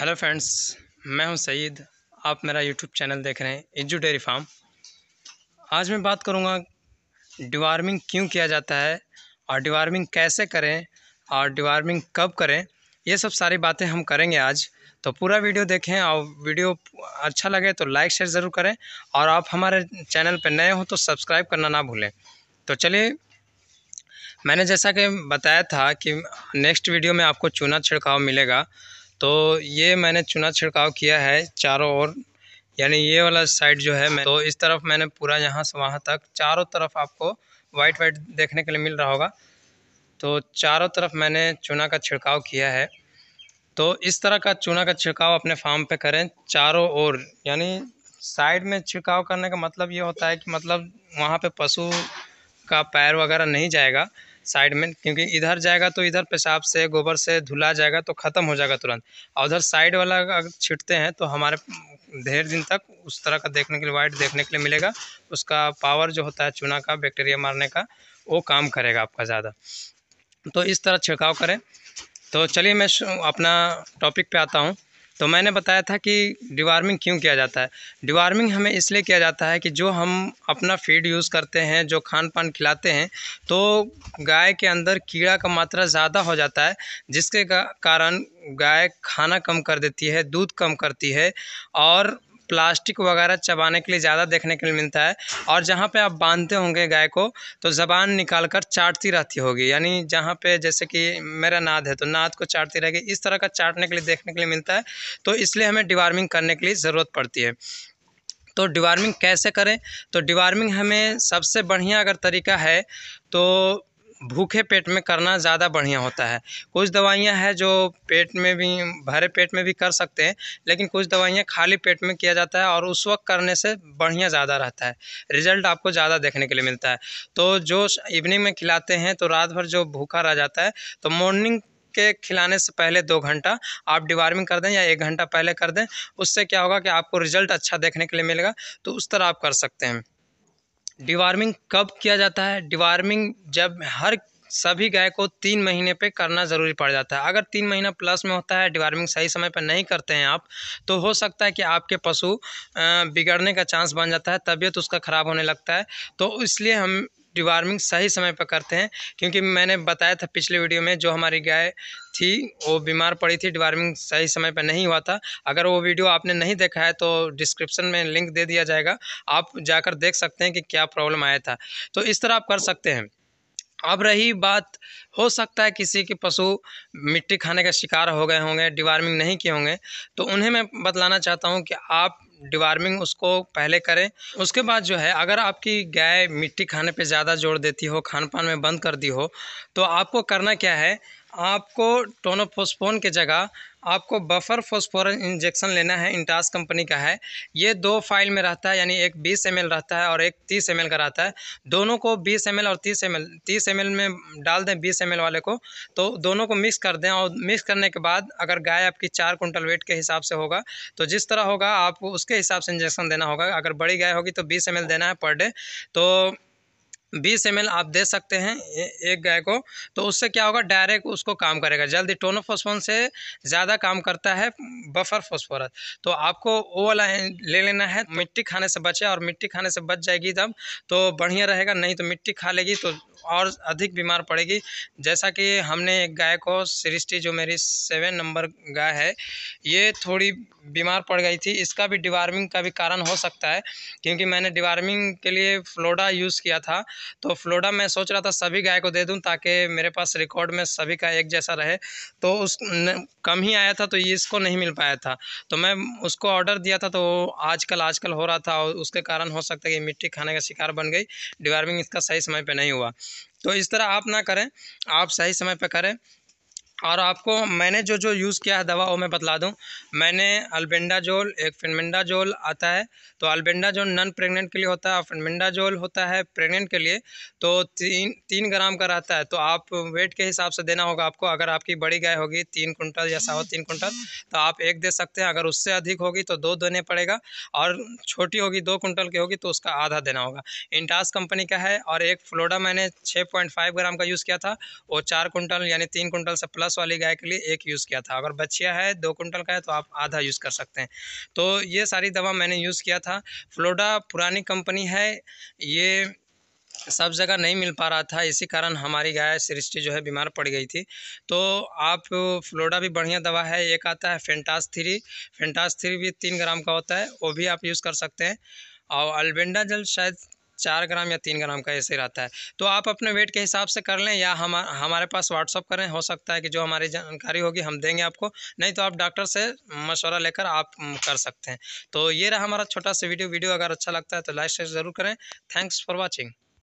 hello friends मैं हूं सईद आप मेरा यूट्यूब चैनल देख रहे हैं इज्जू डेयरी फार्म आज मैं बात करूंगा डिवार्मिंग क्यों किया जाता है और डिवार्मिंग कैसे करें और डिवार्मिंग कब करें ये सब सारी बातें हम करेंगे आज तो पूरा वीडियो देखें और वीडियो अच्छा लगे तो लाइक शेयर ज़रूर करें और आप हमारे चैनल पर नए हों तो सब्सक्राइब करना ना भूलें तो चलिए मैंने जैसा कि बताया था कि नेक्स्ट वीडियो में आपको चूना छिड़काव मिलेगा तो ये मैंने चुना छिड़काव किया है चारों ओर यानी ये वाला साइड जो है मैं तो इस तरफ मैंने पूरा यहाँ से वहाँ तक चारों तरफ आपको वाइट वाइट देखने के लिए मिल रहा होगा तो चारों तरफ मैंने चूना का छिड़काव किया है तो इस तरह का चूना का छिड़काव अपने फार्म पे करें चारों ओर यानी साइड में छिड़काव करने का मतलब ये होता है कि मतलब वहाँ पे पशु का पैर वगैरह नहीं जाएगा साइड में क्योंकि इधर जाएगा तो इधर पेशाब से गोबर से धुला जाएगा तो ख़त्म हो जाएगा तुरंत और उधर साइड वाला अगर छिटते हैं तो हमारे ढेर दिन तक उस तरह का देखने के लिए वाइट देखने के लिए मिलेगा उसका पावर जो होता है चूना का बैक्टीरिया मारने का वो काम करेगा आपका ज़्यादा तो इस तरह छिड़काव करें तो चलिए मैं अपना टॉपिक पर आता हूँ तो मैंने बताया था कि डिवार्मिंग क्यों किया जाता है डिवार्मिंग हमें इसलिए किया जाता है कि जो हम अपना फीड यूज़ करते हैं जो खान पान खिलाते हैं तो गाय के अंदर कीड़ा का मात्रा ज़्यादा हो जाता है जिसके कारण गाय खाना कम कर देती है दूध कम करती है और प्लास्टिक वगैरह चबाने के लिए ज़्यादा देखने के लिए मिलता है और जहाँ पे आप बांधते होंगे गाय को तो ज़बान निकाल कर चाटती रहती होगी यानी जहाँ पे जैसे कि मेरा नाद है तो नाद को चाटती रहेगी इस तरह का चाटने के लिए देखने के लिए मिलता है तो इसलिए हमें डिवार्मिंग करने के लिए ज़रूरत पड़ती है तो डिवार्मिंग कैसे करें तो डिवार्मिंग हमें सबसे बढ़िया अगर तरीका है तो भूखे पेट में करना ज़्यादा बढ़िया होता है कुछ दवाइयाँ हैं जो पेट में भी भरे पेट में भी कर सकते हैं लेकिन कुछ दवाइयाँ खाली पेट में किया जाता है और उस वक्त करने से बढ़िया ज़्यादा रहता है रिज़ल्ट आपको ज़्यादा देखने के लिए मिलता है तो जो इवनिंग में खिलाते हैं तो रात भर जो भूखा रह जाता है तो मॉर्निंग के खिलाने से पहले दो घंटा आप डिवार्मिंग कर दें या एक घंटा पहले कर दें उससे क्या होगा कि आपको रिज़ल्ट अच्छा देखने के लिए मिलेगा तो उस तरह आप कर सकते हैं डिवार्मिंग कब किया जाता है डिवार्मिंग जब हर सभी गाय को तीन महीने पे करना ज़रूरी पड़ जाता है अगर तीन महीना प्लस में होता है डिवार्मिंग सही समय पर नहीं करते हैं आप तो हो सकता है कि आपके पशु बिगड़ने का चांस बन जाता है तबीयत उसका ख़राब होने लगता है तो इसलिए हम डिवार्मिंग सही समय पर करते हैं क्योंकि मैंने बताया था पिछले वीडियो में जो हमारी गाय थी वो बीमार पड़ी थी डिवार्मिंग सही समय पर नहीं हुआ था अगर वो वीडियो आपने नहीं देखा है तो डिस्क्रिप्शन में लिंक दे दिया जाएगा आप जाकर देख सकते हैं कि क्या प्रॉब्लम आया था तो इस तरह आप कर सकते हैं अब रही बात हो सकता है किसी के पशु मिट्टी खाने का शिकार हो गए होंगे डिवार्मिंग नहीं किए होंगे तो उन्हें मैं बतलाना चाहता हूँ कि आप डिवार्मिंग उसको पहले करें उसके बाद जो है अगर आपकी गाय मिट्टी खाने पे ज़्यादा जोर देती हो खान पान में बंद कर दी हो तो आपको करना क्या है आपको टोनोफोस्फोन के जगह आपको बफर फोस्फोरस इंजेक्शन लेना है इंटास कंपनी का है ये दो फाइल में रहता है यानी एक 20 एम रहता है और एक 30 एम का रहता है दोनों को 20 एम और 30 एम 30 एम में डाल दें 20 एम वाले को तो दोनों को मिक्स कर दें और मिक्स करने के बाद अगर गाय आपकी चार कुंटल वेट के हिसाब से होगा तो जिस तरह होगा आपको उसके हिसाब से इंजेक्शन देना होगा अगर बड़ी गाय होगी तो बीस एम देना है पर डे तो बीस एम आप दे सकते हैं एक गाय को तो उससे क्या होगा डायरेक्ट उसको काम करेगा जल्दी टोनोफोस्फोन से ज़्यादा काम करता है बफर फोस्फोरस तो आपको वो वाला ले लेना है मिट्टी खाने से बचे और मिट्टी खाने से बच जाएगी तब तो बढ़िया रहेगा नहीं तो मिट्टी खा लेगी तो और अधिक बीमार पड़ेगी जैसा कि हमने एक गाय को सृष्टि जो मेरी सेवन नंबर गाय है ये थोड़ी बीमार पड़ गई थी इसका भी डिवार्मिंग का भी कारण हो सकता है क्योंकि मैंने डिवार्मिंग के लिए फ्लोडा यूज़ किया था तो फ्लोडा मैं सोच रहा था सभी गाय को दे दूँ ताकि मेरे पास रिकॉर्ड में सभी का एक जैसा रहे तो उस न, कम ही आया था तो ये इसको नहीं मिल पाया था तो मैं उसको ऑर्डर दिया था तो आजकल आजकल हो रहा था और उसके कारण हो सकता है कि मिट्टी खाने का शिकार बन गई डिवार्मिंग इसका सही समय पर नहीं हुआ तो इस तरह आप ना करें आप सही समय पर करें और आपको मैंने जो जो यूज़ किया है दवा वो मैं बतला दूं मैंने अल्बेंडाजोल एक फिनमेंडाजोल आता है तो अल्बेंडाजोल नॉन प्रेग्नेंट के लिए होता है फिनमेंडाजोल होता है प्रेग्नेंट के लिए तो तीन तीन ग्राम का रहता है तो आप वेट के हिसाब से देना होगा आपको अगर आपकी बड़ी गाय होगी तीन कुंटल या सावा तीन कुंटल तो आप एक दे सकते हैं अगर उससे अधिक होगी तो दो देने पड़ेगा और छोटी होगी दो कुंटल की होगी तो उसका आधा देना होगा इंटास कंपनी का है और एक फ्लोडा मैंने छः ग्राम का यूज़ किया था वो चार कुंटल यानी तीन कुंटल से प्लस दस वाली गाय के लिए एक यूज़ किया था अगर बच्चिया है दो कुंटल का है तो आप आधा यूज़ कर सकते हैं तो ये सारी दवा मैंने यूज़ किया था फ्लोडा पुरानी कंपनी है ये सब जगह नहीं मिल पा रहा था इसी कारण हमारी गाय सृष्टि जो है बीमार पड़ गई थी तो आप फ्लोडा भी बढ़िया दवा है एक आता है फेंटास थ्री फेंटास थ्री भी तीन ग्राम का होता है वो भी आप यूज़ कर सकते हैं और अल्बेंडा जल शायद चार ग्राम या तीन ग्राम का ऐसे रहता है तो आप अपने वेट के हिसाब से कर लें या हम हमारे पास व्हाट्सअप करें हो सकता है कि जो हमारी जानकारी होगी हम देंगे आपको नहीं तो आप डॉक्टर से मशवरा लेकर आप कर सकते हैं तो ये रहा हमारा छोटा सा वीडियो वीडियो अगर अच्छा लगता है तो लाइक शेयर ज़रूर करें थैंक्स फॉर वॉचिंग